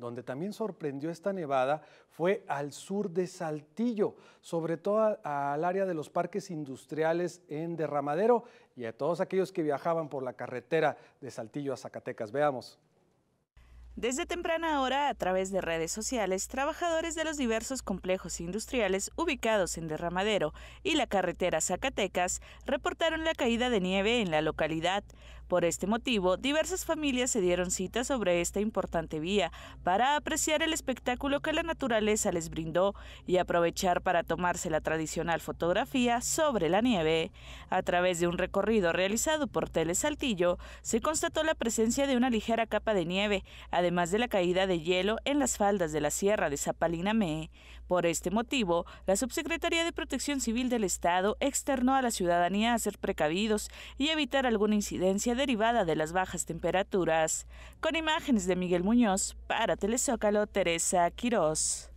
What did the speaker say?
Donde también sorprendió esta nevada fue al sur de Saltillo, sobre todo al área de los parques industriales en Derramadero y a todos aquellos que viajaban por la carretera de Saltillo a Zacatecas. Veamos. Desde temprana hora, a través de redes sociales, trabajadores de los diversos complejos industriales ubicados en Derramadero y la carretera Zacatecas reportaron la caída de nieve en la localidad. Por este motivo, diversas familias se dieron cita sobre esta importante vía para apreciar el espectáculo que la naturaleza les brindó y aprovechar para tomarse la tradicional fotografía sobre la nieve. A través de un recorrido realizado por Telesaltillo, se constató la presencia de una ligera capa de nieve, además además de la caída de hielo en las faldas de la Sierra de Zapalinamé. Por este motivo, la Subsecretaría de Protección Civil del Estado externó a la ciudadanía a ser precavidos y evitar alguna incidencia derivada de las bajas temperaturas. Con imágenes de Miguel Muñoz, para Telezócalo, Teresa Quirós.